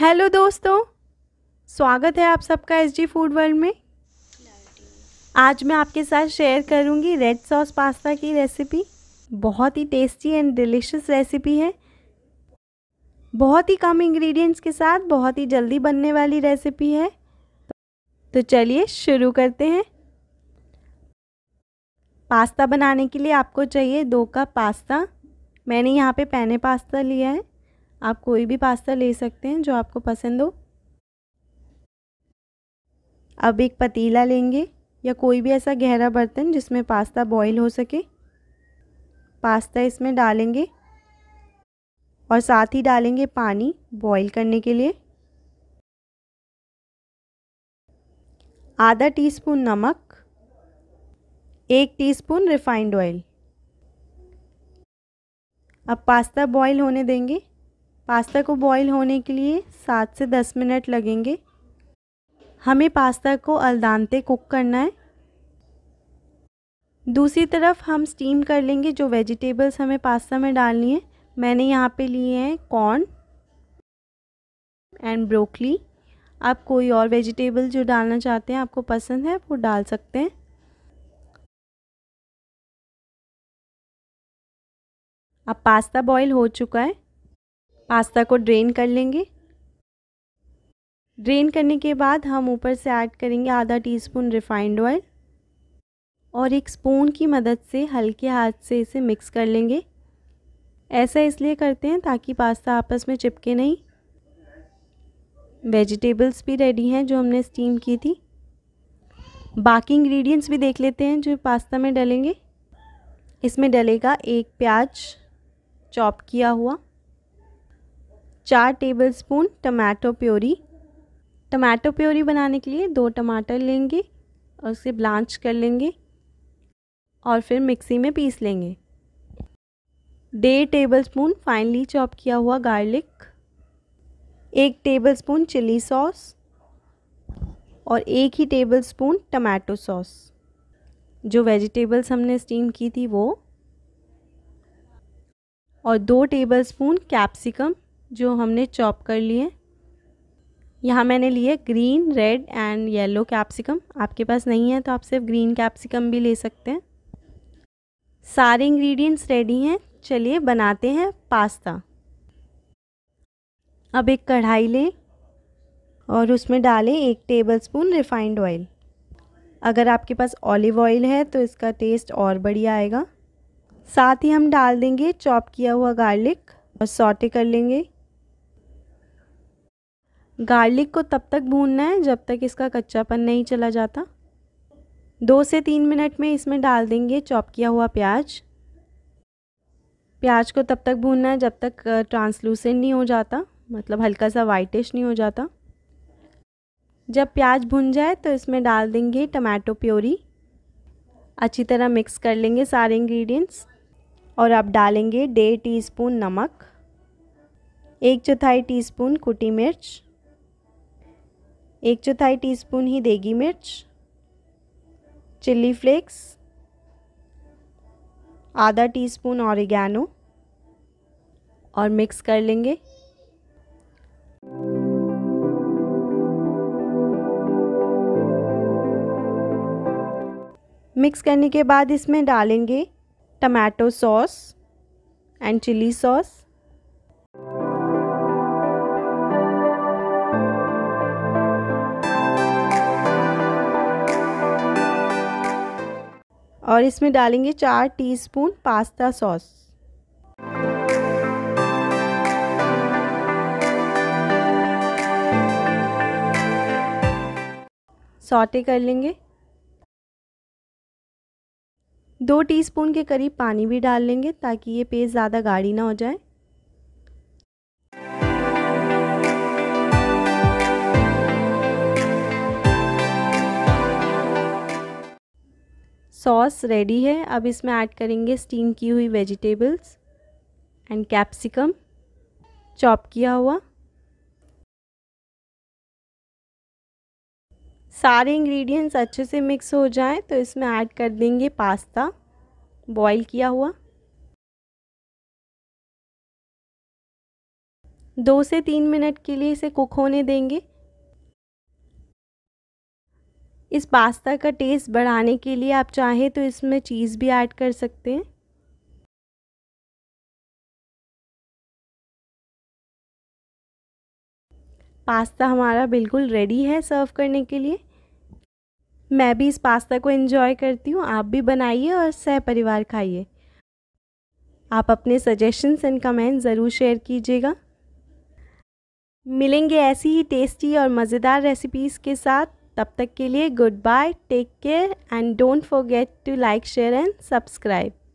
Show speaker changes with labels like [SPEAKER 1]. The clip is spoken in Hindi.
[SPEAKER 1] हेलो दोस्तों स्वागत है आप सबका एस जी फूड वर्ल्ड में आज मैं आपके साथ शेयर करूंगी रेड सॉस पास्ता की रेसिपी बहुत ही टेस्टी एंड डिलीशियस रेसिपी है बहुत ही कम इंग्रेडिएंट्स के साथ बहुत ही जल्दी बनने वाली रेसिपी है तो चलिए शुरू करते हैं पास्ता बनाने के लिए आपको चाहिए दो कप पास्ता मैंने यहाँ पे पैने पास्ता लिया है आप कोई भी पास्ता ले सकते हैं जो आपको पसंद हो अब एक पतीला लेंगे या कोई भी ऐसा गहरा बर्तन जिसमें पास्ता बॉईल हो सके पास्ता इसमें डालेंगे और साथ ही डालेंगे पानी बॉईल करने के लिए आधा टीस्पून नमक एक टीस्पून रिफाइंड ऑयल अब पास्ता बॉईल होने देंगे पास्ता को बॉईल होने के लिए सात से दस मिनट लगेंगे हमें पास्ता को अलदानते कुक करना है दूसरी तरफ हम स्टीम कर लेंगे जो वेजिटेबल्स हमें पास्ता में डालनी है मैंने यहाँ पे लिए हैं कॉर्न एंड ब्रोकली आप कोई और वेजिटेबल जो डालना चाहते हैं आपको पसंद है वो डाल सकते हैं अब पास्ता बॉईल हो चुका है पास्ता को ड्रेन कर लेंगे ड्रेन करने के बाद हम ऊपर से ऐड करेंगे आधा टीस्पून रिफाइंड ऑयल और एक स्पून की मदद से हल्के हाथ से इसे मिक्स कर लेंगे ऐसा इसलिए करते हैं ताकि पास्ता आपस में चिपके नहीं वेजिटेबल्स भी रेडी हैं जो हमने स्टीम की थी बाकी इंग्रेडिएंट्स भी देख लेते हैं जो पास्ता में डलेंगे इसमें डलेगा एक प्याज चॉप किया हुआ चार tablespoon tomato puree tomato puree बनाने के लिए दो टमाटर लेंगे और उसे ब्लांच कर लेंगे और फिर मिक्सी में पीस लेंगे डेढ़ टेबलस्पून फाइनली चॉप किया हुआ गार्लिक एक टेबलस्पून चिली सॉस और एक ही टेबलस्पून टमाटो सॉस जो वेजिटेबल्स हमने स्टीम की थी वो और दो टेबलस्पून कैप्सिकम जो हमने चॉप कर लिए यहाँ मैंने लिए green red and yellow capsicum आपके पास नहीं है तो आप सिर्फ ग्रीन कैप्सिकम भी ले सकते हैं सारे इंग्रेडिएंट्स रेडी हैं चलिए बनाते हैं पास्ता अब एक कढ़ाई लें और उसमें डालें एक टेबलस्पून रिफाइंड ऑयल अगर आपके पास ऑलिव ऑयल है तो इसका टेस्ट और बढ़िया आएगा साथ ही हम डाल देंगे चॉप किया हुआ गार्लिक और सॉटे कर लेंगे गार्लिक को तब तक भूनना है जब तक इसका कच्चापन नहीं चला जाता दो से तीन मिनट में इसमें डाल देंगे चॉप किया हुआ प्याज प्याज को तब तक भूनना है जब तक ट्रांसलूसेंट नहीं हो जाता मतलब हल्का सा वाइटिश नहीं हो जाता जब प्याज भुन जाए तो इसमें डाल देंगे टमाटो प्योरी अच्छी तरह मिक्स कर लेंगे सारे इंग्रेडिएंट्स और अब डालेंगे डेढ़ टीस्पून नमक एक चौथाई टीस्पून कुटी मिर्च एक चौथाई टीस्पून ही देगी मिर्च चिल्ली फ्लेक्स आधा टीस्पून स्पून और मिक्स कर लेंगे मिक्स करने के बाद इसमें डालेंगे tomato sauce and chilli sauce और इसमें डालेंगे चार टीस्पून पास्ता सॉस सॉटे कर लेंगे दो टीस्पून के करीब पानी भी डाल लेंगे ताकि ये पेस्ट ज़्यादा गाढ़ी ना हो जाए सॉस रेडी है अब इसमें ऐड करेंगे स्टीम की हुई वेजिटेबल्स एंड कैप्सिकम चॉप किया हुआ सारे इंग्रेडिएंट्स अच्छे से मिक्स हो जाएं तो इसमें ऐड कर देंगे पास्ता बॉईल किया हुआ दो से तीन मिनट के लिए इसे कुक होने देंगे इस पास्ता का टेस्ट बढ़ाने के लिए आप चाहें तो इसमें चीज़ भी ऐड कर सकते हैं पास्ता हमारा बिल्कुल रेडी है सर्व करने के लिए मैं भी इस पास्ता को इन्जॉय करती हूँ आप भी बनाइए और सह परिवार खाइए आप अपने सजेशंस एंड कमेंट ज़रूर शेयर कीजिएगा मिलेंगे ऐसी ही टेस्टी और मज़ेदार रेसिपीज़ के साथ तब तक के लिए good bye take care and don't forget to like share and subscribe